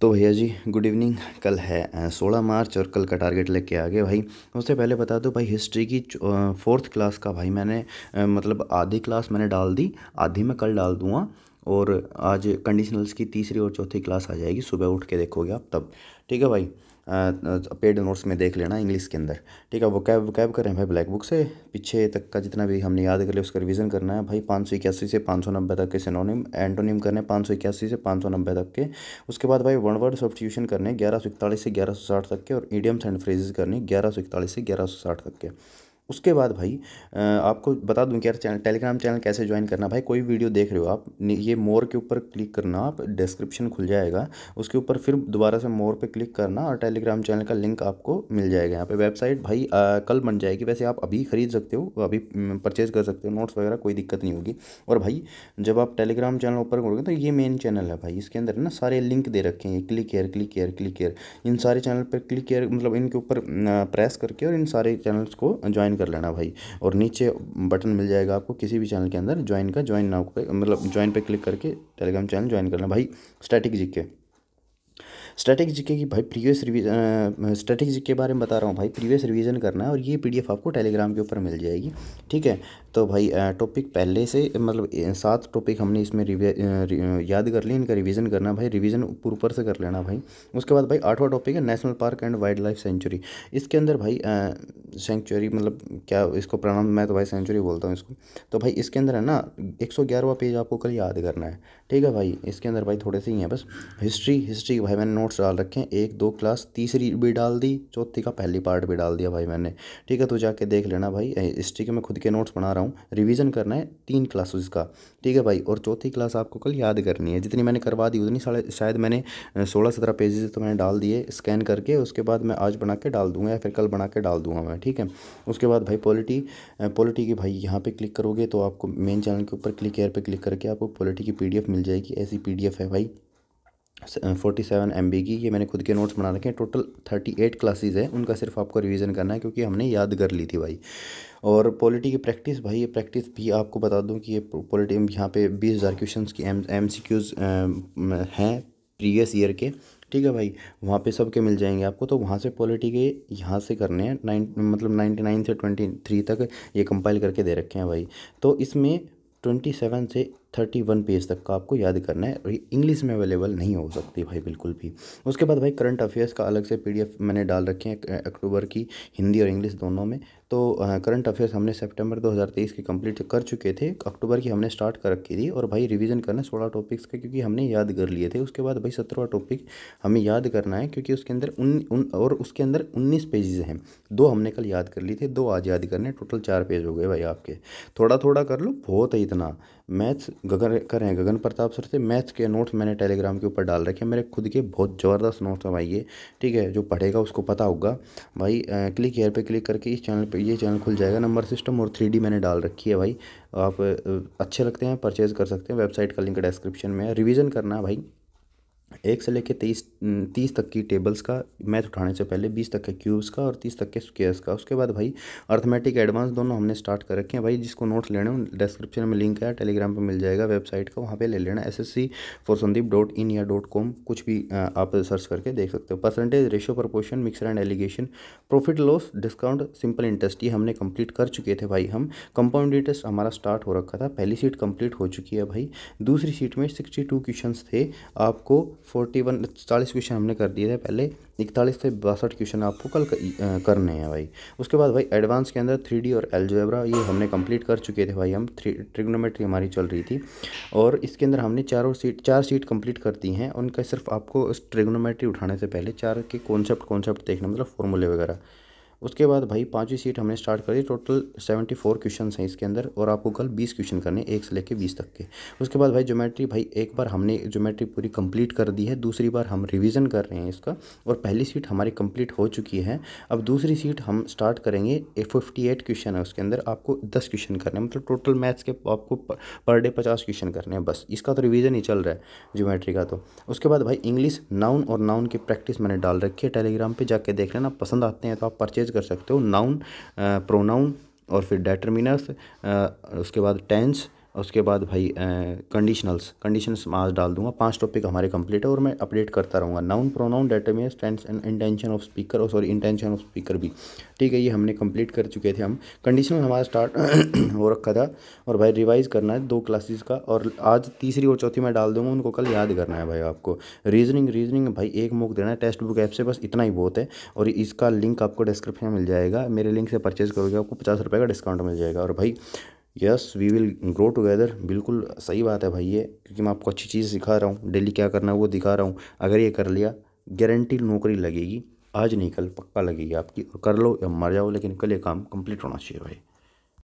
तो भैया जी good evening कल है सोलह मार्च और कल का टारगेट लेके आ गए भाई उससे पहले बता दो भाई हिस्ट्री की फोर्थ क्लास का भाई मैंने मतलब आधी क्लास मैंने डाल दी आधी मैं कल डाल दूँगा और आज कंडीशनल्स की तीसरी और चौथी क्लास आ जाएगी सुबह उठ के देखोगे आप तब ठीक है भाई पेड नोट्स में देख लेना इंग्लिश के अंदर ठीक है वो कैब कैब कर रहे हैं भाई ब्लैक बुक से पीछे तक का जितना भी हमने याद कर लिया उसका रिवीजन करना है भाई पाँच सौ इक्यासी से पाँच सौ नब्बे तक के सिनोनिम एंटोनिम करने पाँच सौ इक्यासी से पाँच सौ नब्बे तक के उसके बाद भाई वन वर्ड सब्सटीट्यूशन करने ग्यारह सौ इकतालीस से ग्यारह सौ साठ तक के और ईडियम्स एंड फ्रेजेस करने ग्यारह सौ इकतालीस से ग्यारह सौ साठ तक के उसके बाद भाई आपको बता दूं कि यार चैनल टेलीग्राम चैनल कैसे ज्वाइन करना भाई कोई वीडियो देख रहे हो आप ये मोर के ऊपर क्लिक करना आप डिस्क्रिप्शन खुल जाएगा उसके ऊपर फिर दोबारा से मोर पे क्लिक करना और टेलीग्राम चैनल का लिंक आपको मिल जाएगा यहाँ पे वेबसाइट भाई आ, कल बन जाएगी वैसे आप अभी ख़रीद सकते हो अभी परचेज़ कर सकते हो नोट्स वगैरह कोई दिक्कत नहीं होगी और भाई जब आप टेलीग्राम चैनल ऊपर करोगे तो ये मेन चैनल है भाई इसके अंदर ना सारे लिंक दे रखे हैं click here click here click here इन सारे चैनल पर क्लिक एयर मतलब इनके ऊपर प्रेस करके और इन सारे चैनल्स को ज्वाइन कर लेना भाई और नीचे बटन मिल जाएगा आपको किसी भी चैनल के अंदर ज्वाइन का ज्वाइन नाउ मतलब ज्वाइन पर क्लिक करके टेलीग्राम चैनल ज्वाइन करना भाई स्टैटिक जी के स्टैटिक जीके की भाई प्रीवियस रिवीजन स्टैटिक जीके के बारे में बता रहा हूँ भाई प्रीवियस रिवीजन करना है और ये पीडीएफ आपको टेलीग्राम के ऊपर मिल जाएगी ठीक है तो भाई टॉपिक पहले से मतलब सात टॉपिक हमने इसमें याद कर लिए इनका रिवीजन करना भाई रिवीजन ऊपर ऊपर से कर लेना भाई उसके बाद भाई आठवां टॉपिक है national park and wildlife sanctuary इसके अंदर भाई सेंचुरी मतलब क्या इसको प्रणाम मैं तो भाई सेंचुरी बोलता हूँ इसको तो भाई इसके अंदर है ना एक सौ पेज आपको कल याद करना है ठीक है भाई इसके अंदर भाई थोड़े से ही हैं बस हिस्ट्री हिस्ट्री भाई मैंने नोट नोट्स डाल रखे हैं एक दो क्लास तीसरी भी डाल दी चौथी का पहली पार्ट भी डाल दिया भाई मैंने ठीक है तो जाके देख लेना भाई हिस्ट्री के मैं खुद के नोट्स बना रहा हूँ रिविज़न करना है तीन क्लासेस का ठीक है भाई और चौथी क्लास आपको कल याद करनी है जितनी मैंने करवा दी उतनी शायद मैंने सोलह सत्रह पेजेस तो मैंने डाल दिए स्कैन करके उसके बाद मैं आज बना के डाल दूँगा या फिर कल बना के डाल दूँगा मैं ठीक है उसके बाद भाई पॉलिटी पॉलिटी की भाई यहाँ पर क्लिक करोगे तो आपको मेन चैनल के ऊपर क्लिक एयर पर क्लिक करके आपको पॉलिटी की पी मिल जाएगी ऐसी पी है भाई फोर्टी सेवन एम बी की ये मैंने खुद के नोट्स बना रखे हैं टोटल थर्टी एट क्लासेज हैं उनका सिर्फ आपको रिवीजन करना है क्योंकि हमने याद कर ली थी भाई और पॉलिटी की प्रैक्टिस भाई ये प्रैक्टिस भी आपको बता दूं कि ये पॉलिटी यहाँ पे बीस हज़ार क्वेश्चन की एम एम सी क्यूज़ हैं प्रीवियस ईयर के ठीक है भाई वहाँ पे सबके मिल जाएंगे आपको तो वहाँ से पॉलिटी के यहाँ से करने हैं नाइन मतलब नाइन्टी नाइन से ट्वेंटी थ्री तक ये कंपाइल करके दे रखे हैं भाई तो इसमें ट्वेंटी सेवन से थर्टी वन पेज तक का आपको याद करना है और इंग्लिश में अवेलेबल नहीं हो सकती भाई बिल्कुल भी उसके बाद भाई करंट अफेयर्स का अलग से पीडीएफ मैंने डाल रखे हैं अक्टूबर की हिंदी और इंग्लिश दोनों में तो करंट अफेयर्स हमने सितंबर 2023 की कंप्लीट कर चुके थे अक्टूबर की हमने स्टार्ट कर रखी थी और भाई रिवीजन करना सोलह टॉपिक्स का क्योंकि हमने याद कर लिए थे उसके बाद भाई सत्रहवा टॉपिक हमें याद करना है क्योंकि उसके अंदर उन, उन और उसके अंदर उन्नीस पेजेस हैं दो हमने कल याद कर लिए थे दो आज याद करने टोटल चार पेज हो गए भाई आपके थोड़ा थोड़ा कर लो बहुत है इतना मैथ्स गगन कर हैं गगन प्रताप सर से मैथ्स के नोट्स मैंने टेलीग्राम के ऊपर डाल रखे हैं मेरे खुद के बहुत ज़बरदस्त नोट्स हैं भाई ये ठीक है जो पढ़ेगा उसको पता होगा भाई क्लिक हेयर पे क्लिक करके इस चैनल पे ये चैनल खुल जाएगा नंबर सिस्टम और थ्री मैंने डाल रखी है भाई आप अच्छे लगते हैं परचेज़ कर सकते हैं वेबसाइट का लिंक डिस्क्रिप्शन में है रिविज़न करना है भाई एक से लेकर तेईस तीस तक की टेबल्स का मैथ उठाने से पहले बीस तक के क्यूब्स का और तीस तक के स्केयर्स का उसके बाद भाई अर्थमेटिक एडवांस दोनों हमने स्टार्ट कर रखे हैं भाई जिसको नोट्स लेने डिस्क्रिप्शन में लिंक है टेलीग्राम पे मिल जाएगा वेबसाइट का वहाँ पे ले लेना S S C for Sandeep dot या डॉट कॉम कुछ भी आप सर्च करके देख सकते हो percentage ratio proportion mixture and alligation profit loss discount simple interest ये हमने कंप्लीट कर चुके थे भाई हम कंपाउंड इंटरेस्ट हमारा स्टार्ट हो रखा था पहली सीट कंप्लीट हो चुकी है भाई दूसरी सीट में सिक्सटी टू क्वेश्चन थे आपको फोर्टी वन चालीस क्वेश्चन हमने कर दिए थे पहले इकतालीस से बासठ क्वेश्चन आपको कल करने हैं भाई उसके बाद भाई एडवांस के अंदर थ्री और एल्जेब्रा ये हमने कंप्लीट कर चुके थे भाई हम थ्री ट्रिग्नोमेट्री हमारी चल रही थी और इसके अंदर हमने चारों सीट चार सीट कंप्लीट कर दी हैं उनका सिर्फ आपको ट्रिग्नोमेट्री उठाने से पहले चार के कॉन्सेप्ट कॉन्सेप्ट देखना मतलब फॉर्मूले वगैरह उसके बाद भाई पाँचवीं सीट हमने स्टार्ट करी टोटल सेवेंटी फोर क्वेश्चन हैं इसके अंदर और आपको कल बीस क्वेश्चन करने एक से लेकर बीस तक के उसके बाद भाई ज्योमेट्री भाई एक बार हमने ज्योमेट्री पूरी कंप्लीट कर दी है दूसरी बार हम रिविज़न कर रहे हैं इसका और पहली सीट हमारी कंप्लीट हो चुकी है अब दूसरी सीट हम स्टार्ट करेंगे ए फिफ्टी एट क्वेश्चन है उसके अंदर आपको दस क्वेश्चन करने मतलब टोटल मैथ्स के आपको पर डे पचास क्वेश्चन करने हैं बस इसका तो रिविज़न ही चल रहा है ज्योमेट्री का तो उसके बाद भाई इंग्लिश नाउन और नाउन की प्रैक्टिस मैंने डाल रखी है टेलीग्राम पर जाके देख लेना पसंद आते हैं तो आप परचेज यूसेज कर सकते हो नाउन प्रोनाउन और फिर डेटर्मिनस उसके बाद टेंस उसके बाद भाई कंडीशनल्स कंडीशनस आज डाल दूंगा पांच टॉपिक हमारे कंप्लीट है और मैं अपडेट करता रहूँगा नाउन प्रोनाउन डेटामेस tense and intention of speaker और सॉरी इंटेंशन ऑफ स्पीकर भी ठीक है ये हमने कंप्लीट कर चुके थे हम कंडीशनल हमारा स्टार्ट हो रखा था और भाई रिवाइज करना है दो क्लासेज का और आज तीसरी और चौथी मैं डाल दूंगा उनको कल याद करना है भाई आपको रीजनिंग रीजनिंग भाई एक मुख देना है टेस्ट बुक ऐप से बस इतना ही बहुत है और इसका लिंक आपको डिस्क्रिप्शन में मिल जाएगा मेरे लिंक से परचेज़ करोगे आपको पचास रुपये का डिस्काउंट मिल जाएगा और भाई yes we will grow together बिल्कुल सही बात है भाई ये क्योंकि मैं आपको अच्छी चीज़ सिखा रहा हूँ डेली क्या करना है वो दिखा रहा हूँ अगर ये कर लिया गारंटी नौकरी लगेगी आज नहीं कल पक्का लगेगी आपकी कर लो या मर जाओ लेकिन कल ये काम कंप्लीट होना चाहिए भाई